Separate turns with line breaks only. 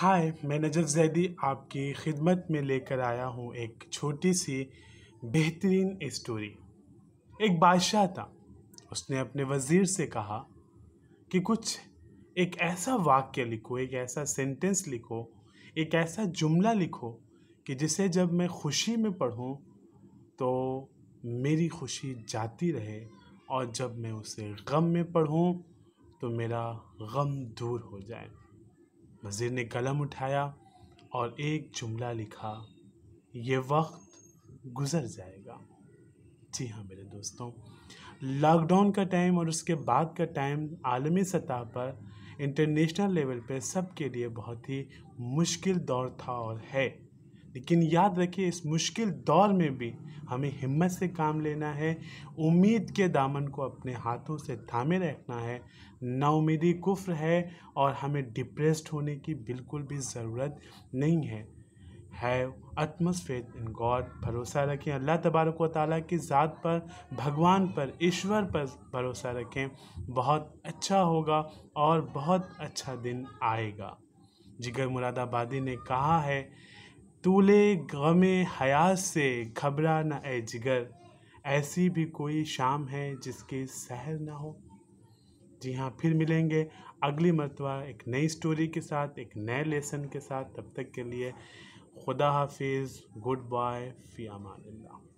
हाय मैं नजर जैदी आपकी खिदमत में लेकर आया हूँ एक छोटी सी बेहतरीन स्टोरी एक बादशाह था उसने अपने वज़ीर से कहा कि कुछ एक ऐसा वाक्य लिखो एक ऐसा सेंटेंस लिखो एक ऐसा जुमला लिखो कि जिसे जब मैं खुशी में पढ़ूँ तो मेरी खुशी जाती रहे और जब मैं उसे गम में पढ़ूँ तो मेरा गम दूर हो जाए वज़ीर ने कलम उठाया और एक जुमला लिखा ये वक्त गुज़र जाएगा जी हाँ मेरे दोस्तों लॉकडाउन का टाइम और उसके बाद का टाइम आलमी सतह पर इंटरनेशनल लेवल पे सबके लिए बहुत ही मुश्किल दौर था और है लेकिन याद रखिए इस मुश्किल दौर में भी हमें हिम्मत से काम लेना है उम्मीद के दामन को अपने हाथों से थामे रखना है नाउमीदी कुफ्र है और हमें डिप्रेस्ड होने की बिल्कुल भी ज़रूरत नहीं है है अटमस इन गॉड भरोसा रखें अल्लाह तबारक व ताली की ज़ात पर भगवान पर ईश्वर पर भरोसा रखें बहुत अच्छा होगा और बहुत अच्छा दिन आएगा जिगर मुरादाबादी ने कहा है तूले गमे हयास से घबरा न ए जिगर ऐसी भी कोई शाम है जिसके सहर ना हो जी हाँ फिर मिलेंगे अगली मरतबा एक नई स्टोरी के साथ एक नए लेसन के साथ तब तक के लिए खुदा हाफिज़ गुड बाय फ़ी अमान